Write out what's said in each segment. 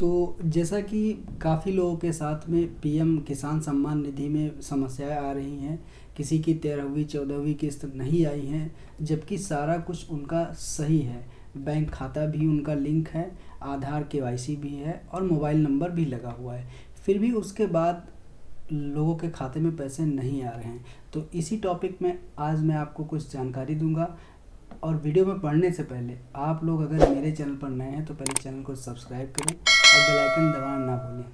तो जैसा कि काफ़ी लोगों के साथ में पीएम किसान सम्मान निधि में समस्याएं आ रही हैं किसी की तेरहवीं चौदहवीं किस्त नहीं आई हैं जबकि सारा कुछ उनका सही है बैंक खाता भी उनका लिंक है आधार के भी है और मोबाइल नंबर भी लगा हुआ है फिर भी उसके बाद लोगों के खाते में पैसे नहीं आ रहे हैं तो इसी टॉपिक में आज मैं आपको कुछ जानकारी दूंगा और वीडियो में पढ़ने से पहले आप लोग अगर मेरे चैनल पर नए हैं तो पहले चैनल को सब्सक्राइब करें और बेल आइकन दबाना ना भूलें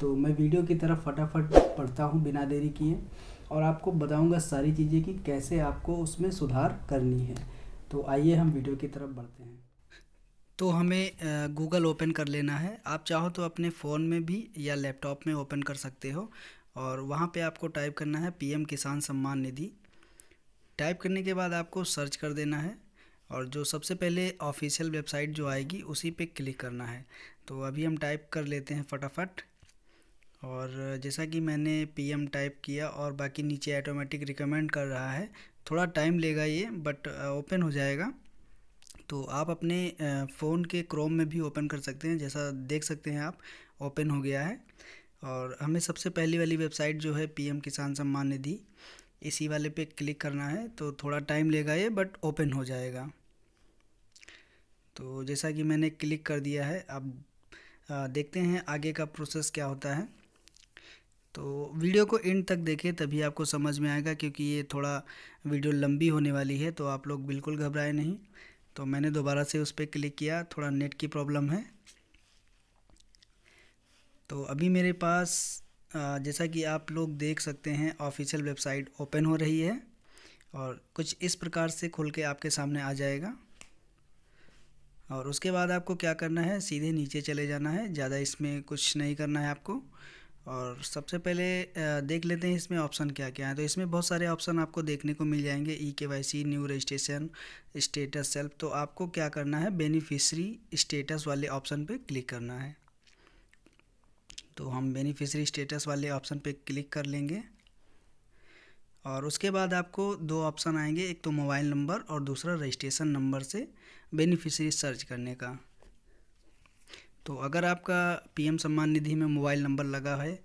तो मैं वीडियो की तरफ फटाफट पढ़ता हूँ बिना देरी किए और आपको बताऊँगा सारी चीज़ें कि कैसे आपको उसमें सुधार करनी है तो आइए हम वीडियो की तरफ बढ़ते हैं तो हमें गूगल ओपन कर लेना है आप चाहो तो अपने फ़ोन में भी या लैपटॉप में ओपन कर सकते हो और वहाँ पे आपको टाइप करना है पीएम किसान सम्मान निधि टाइप करने के बाद आपको सर्च कर देना है और जो सबसे पहले ऑफिशियल वेबसाइट जो आएगी उसी पे क्लिक करना है तो अभी हम टाइप कर लेते हैं फटाफट और जैसा कि मैंने पीएम टाइप किया और बाकी नीचे ऑटोमेटिक रिकमेंड कर रहा है थोड़ा टाइम लेगा ये बट ओपन हो जाएगा तो आप अपने फ़ोन के क्रोम में भी ओपन कर सकते हैं जैसा देख सकते हैं आप ओपन हो गया है और हमें सबसे पहली वाली वेबसाइट जो है पीएम किसान सम्मान निधि इसी वाले पे क्लिक करना है तो थोड़ा टाइम लेगा ये बट ओपन हो जाएगा तो जैसा कि मैंने क्लिक कर दिया है अब देखते हैं आगे का प्रोसेस क्या होता है तो वीडियो को एंड तक देखें तभी आपको समझ में आएगा क्योंकि ये थोड़ा वीडियो लंबी होने वाली है तो आप लोग बिल्कुल घबराए नहीं तो मैंने दोबारा से उस पर क्लिक किया थोड़ा नेट की प्रॉब्लम है तो अभी मेरे पास जैसा कि आप लोग देख सकते हैं ऑफिशियल वेबसाइट ओपन हो रही है और कुछ इस प्रकार से खुल के आपके सामने आ जाएगा और उसके बाद आपको क्या करना है सीधे नीचे चले जाना है ज़्यादा इसमें कुछ नहीं करना है आपको और सबसे पहले देख लेते हैं इसमें ऑप्शन क्या क्या है तो इसमें बहुत सारे ऑप्शन आपको देखने को मिल जाएंगे e K Y C new registration status self तो आपको क्या करना है बेनिफिशरी स्टेटस वाले ऑप्शन पे क्लिक करना है तो हम बेनिफिशरी स्टेटस वाले ऑप्शन पे क्लिक कर लेंगे और उसके बाद आपको दो ऑप्शन आएंगे एक तो मोबाइल नंबर और दूसरा रजिस्ट्रेशन नंबर से बेनिफिशरी सर्च करने का तो अगर आपका पीएम सम्मान निधि में मोबाइल नंबर लगा है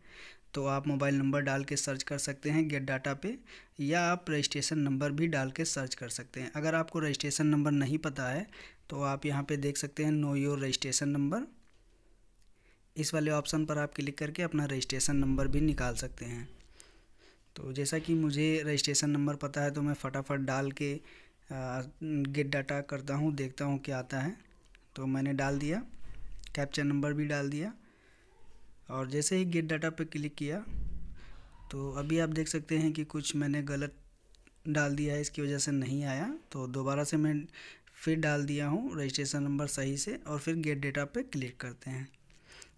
तो आप मोबाइल नंबर डाल के सर्च कर सकते हैं गेट डाटा पे या आप रजिस्ट्रेशन नंबर भी डाल के सर्च कर सकते हैं अगर आपको रजिस्ट्रेशन नंबर नहीं पता है तो आप यहाँ पे देख सकते हैं नो योर रजिस्ट्रेशन नंबर इस वाले ऑप्शन पर आप क्लिक करके अपना रजिस्ट्रेशन नंबर भी निकाल सकते हैं तो जैसा कि मुझे रजिस्ट्रेशन नंबर पता है तो मैं फटाफट डाल के गेट डाटा करता हूँ देखता हूँ क्या आता है तो मैंने डाल दिया कैप्चर नंबर भी डाल दिया और जैसे ही गेट डाटा पर क्लिक किया तो अभी आप देख सकते हैं कि कुछ मैंने गलत डाल दिया है इसकी वजह से नहीं आया तो दोबारा से मैं फिर डाल दिया हूँ रजिस्ट्रेशन नंबर सही से और फिर गेट डेटा पे क्लिक करते हैं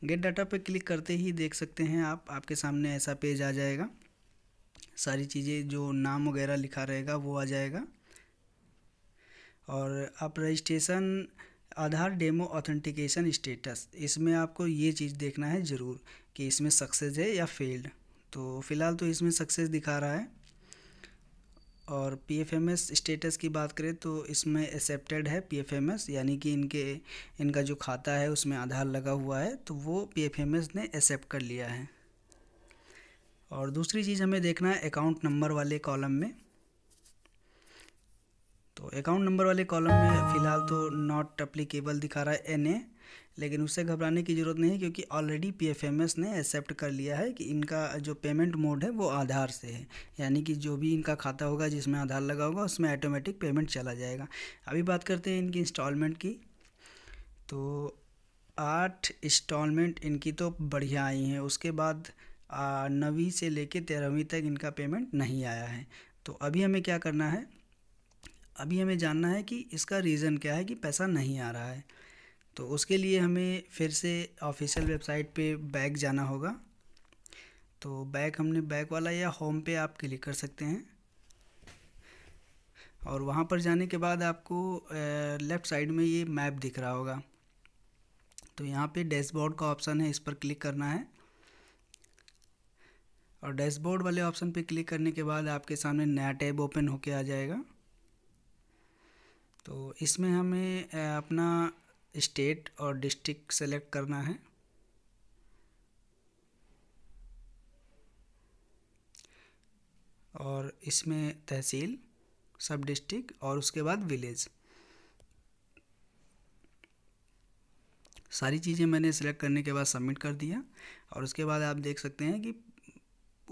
गेट डाटा पर क्लिक करते ही देख सकते हैं आप आपके सामने ऐसा पेज आ जाएगा सारी चीज़ें जो नाम वगैरह लिखा रहेगा वो आ जाएगा और आप registration Aadhaar demo authentication status इसमें आपको ये चीज़ देखना है ज़रूर कि इसमें सक्सेस है या फेल्ड तो फ़िलहाल तो इसमें सक्सेस दिखा रहा है और P F M S status की बात करें तो इसमें एक्सेप्टेड है पी एफ एम एस यानी कि इनके इनका जो खाता है उसमें आधार लगा हुआ है तो वो पी एफ एम एस ने एक्सेप्ट कर लिया है और दूसरी चीज़ हमें देखना है अकाउंट नंबर वाले कॉलम में तो अकाउंट नंबर वाले कॉलम में फ़िलहाल तो नॉट अप्लीकेबल दिखा रहा है एन ए लेकिन उससे घबराने की ज़रूरत नहीं है क्योंकि ऑलरेडी पी ने एक्सेप्ट कर लिया है कि इनका जो पेमेंट मोड है वो आधार से है यानी कि जो भी इनका खाता होगा जिसमें आधार लगा होगा उसमें ऑटोमेटिक पेमेंट चला जाएगा अभी बात करते हैं इनकी इंस्टॉलमेंट की तो आठ इंस्टॉलमेंट इनकी तो बढ़िया आई हैं उसके बाद नवी से लेके तेरहवीं तक इनका पेमेंट नहीं आया है तो अभी हमें क्या करना है अभी हमें जानना है कि इसका रीज़न क्या है कि पैसा नहीं आ रहा है तो उसके लिए हमें फिर से ऑफिशियल वेबसाइट पे बैक जाना होगा तो बैक हमने बैक वाला या होम पे आप क्लिक कर सकते हैं और वहाँ पर जाने के बाद आपको लेफ़्ट साइड में ये मैप दिख रहा होगा तो यहाँ पे डैशबोर्ड का ऑप्शन है इस पर क्लिक करना है और डैशबोर्ड वाले ऑप्शन पे क्लिक करने के बाद आपके सामने नया टैब ओपन होके आ जाएगा तो इसमें हमें अपना स्टेट और डिस्ट्रिक्ट सेलेक्ट करना है और इसमें तहसील सब डिस्ट्रिक्ट और उसके बाद विलेज सारी चीज़ें मैंने सेलेक्ट करने के बाद सबमिट कर दिया और उसके बाद आप देख सकते हैं कि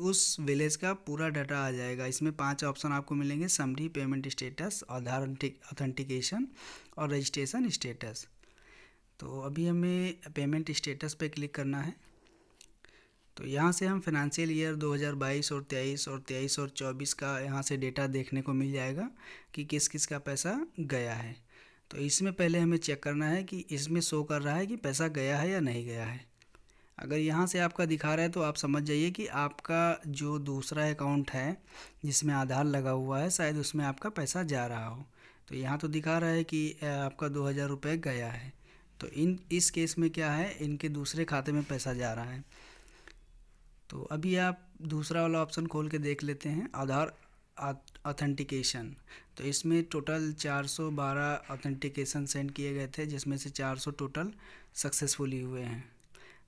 उस विलेज का पूरा डाटा आ जाएगा इसमें पांच ऑप्शन आपको मिलेंगे summary payment status Aadhaar authentication और रजिस्ट्रेशन स्टेटस तो अभी हमें पेमेंट स्टेटस पे क्लिक करना है तो यहाँ से हम फिनंशियल ईयर 2022 और तेईस और तेईस और चौबीस का यहाँ से डेटा देखने को मिल जाएगा कि किस किस का पैसा गया है तो इसमें पहले हमें चेक करना है कि इसमें शो कर रहा है कि पैसा गया है या नहीं गया है अगर यहाँ से आपका दिखा रहा है तो आप समझ जाइए कि आपका जो दूसरा अकाउंट है जिसमें आधार लगा हुआ है शायद उसमें आपका पैसा जा रहा हो तो यहाँ तो दिखा रहा है कि आपका दो हज़ार रुपये गया है तो इन इस केस में क्या है इनके दूसरे खाते में पैसा जा रहा है तो अभी आप दूसरा वाला ऑप्शन खोल के देख लेते हैं आधार ऑथेंटिकेशन तो इसमें टोटल 412 ऑथेंटिकेशन सेंड किए गए थे जिसमें से 400 टोटल सक्सेसफुली हुए हैं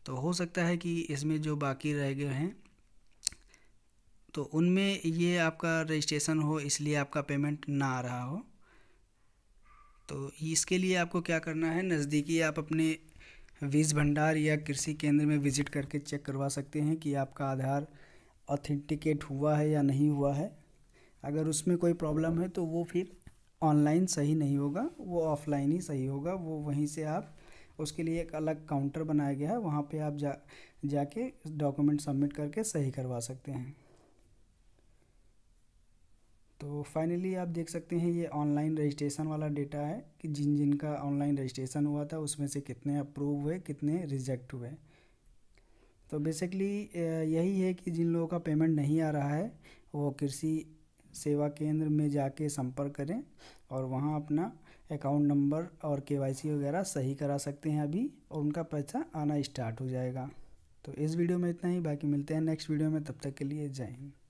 तो हो सकता है कि इसमें जो बाकी रह गए हैं तो उनमें ये आपका रजिस्ट्रेशन हो इसलिए आपका पेमेंट ना आ रहा हो तो इसके लिए आपको क्या करना है नज़दीकी आप अपने बीज भंडार या कृषि केंद्र में विज़िट करके चेक करवा सकते हैं कि आपका आधार ऑथेंटिकेट हुआ है या नहीं हुआ है अगर उसमें कोई प्रॉब्लम है तो वो फिर ऑनलाइन सही नहीं होगा वो ऑफलाइन ही सही होगा वो वहीं से आप उसके लिए एक अलग काउंटर बनाया गया है वहाँ पे आप जा जाके डॉक्यूमेंट सबमिट करके सही करवा सकते हैं तो फाइनली आप देख सकते हैं ये ऑनलाइन रजिस्ट्रेशन वाला डेटा है कि जिन जिन का ऑनलाइन रजिस्ट्रेशन हुआ था उसमें से कितने अप्रूव हुए कितने रिजेक्ट हुए तो बेसिकली यही है कि जिन लोगों का पेमेंट नहीं आ रहा है वो कृषि सेवा केंद्र में जाके संपर्क करें और वहाँ अपना अकाउंट नंबर और केवाईसी वगैरह सही करा सकते हैं अभी और उनका पैसा आना स्टार्ट हो जाएगा तो इस वीडियो में इतना ही बाकी मिलते हैं नेक्स्ट वीडियो में तब तक के लिए जय हिंद